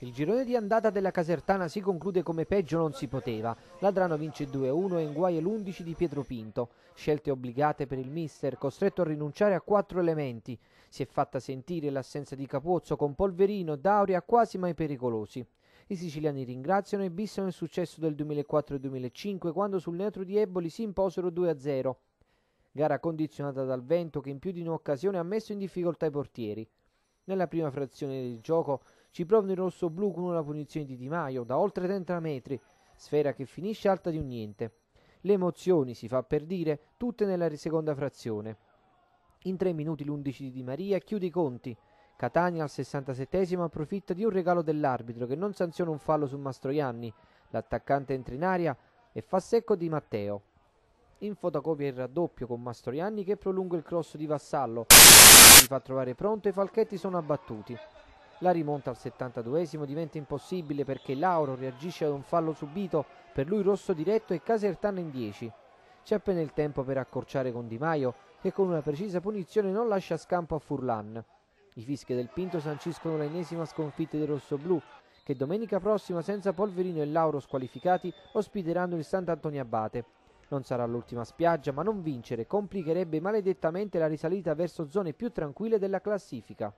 Il girone di andata della Casertana si conclude come peggio non si poteva. Ladrano vince 2-1 e in guai l'11 di Pietro Pinto. Scelte obbligate per il mister, costretto a rinunciare a quattro elementi. Si è fatta sentire l'assenza di Capuzzo con Polverino, Dauria quasi mai pericolosi. I siciliani ringraziano e bissano il successo del 2004-2005 quando sul neutro di Eboli si imposero 2-0. Gara condizionata dal vento che in più di un'occasione ha messo in difficoltà i portieri. Nella prima frazione del gioco ci provano il rosso-blu con una punizione di Di Maio da oltre 30 metri, sfera che finisce alta di un niente. Le emozioni, si fa per dire, tutte nella seconda frazione. In tre minuti l'11 di Di Maria chiude i conti. Catania al 67 approfitta di un regalo dell'arbitro che non sanziona un fallo su Mastroianni. L'attaccante entra in aria e fa secco di Matteo. In fotocopia il raddoppio con Mastroianni che prolunga il cross di Vassallo. Si fa trovare pronto e i falchetti sono abbattuti. La rimonta al 72esimo diventa impossibile perché Lauro reagisce ad un fallo subito, per lui rosso diretto e Casertano in 10. C'è appena il tempo per accorciare con Di Maio che con una precisa punizione non lascia scampo a Furlan. I fischi del Pinto sanciscono l'ennesima sconfitta del rossoblù che domenica prossima senza Polverino e Lauro squalificati ospiteranno il Sant'Antonio Abate. Non sarà l'ultima spiaggia, ma non vincere complicherebbe maledettamente la risalita verso zone più tranquille della classifica.